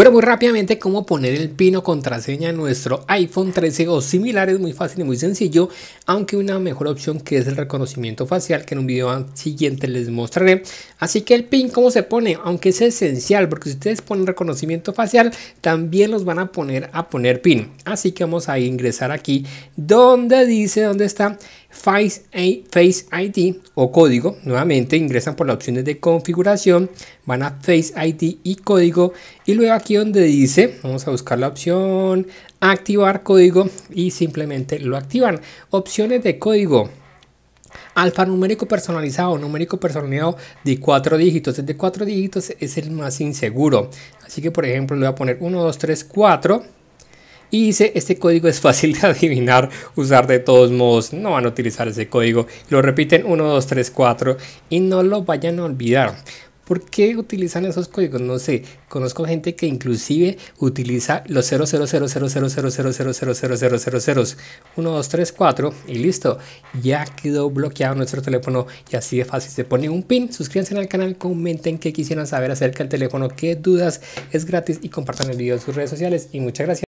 Bueno, muy rápidamente, cómo poner el pin o contraseña en nuestro iPhone 13 o similar es muy fácil y muy sencillo, aunque una mejor opción que es el reconocimiento facial que en un video siguiente les mostraré. Así que el pin, ¿cómo se pone? Aunque es esencial, porque si ustedes ponen reconocimiento facial, también los van a poner a poner pin. Así que vamos a ingresar aquí donde dice, dónde está Face ID o código, nuevamente ingresan por las opciones de configuración, van a Face ID y código y luego aquí donde dice, vamos a buscar la opción activar código y simplemente lo activan. Opciones de código, Alfanumérico personalizado, numérico personalizado de 4 dígitos. El este de 4 dígitos es el más inseguro. Así que, por ejemplo, le voy a poner 1, 2, 3, 4 y dice, este código es fácil de adivinar, usar de todos modos, no van a utilizar ese código. Lo repiten 1, 2, 3, 4 y no lo vayan a olvidar. ¿Por qué utilizan esos códigos? No sé. Conozco gente que inclusive utiliza los 0000000000000000. 1, 2, 3, 4 y listo. Ya quedó bloqueado nuestro teléfono y así de fácil. Se pone un pin, suscríbanse al canal, comenten qué quisieran saber acerca del teléfono, qué dudas, es gratis y compartan el video en sus redes sociales. Y muchas gracias.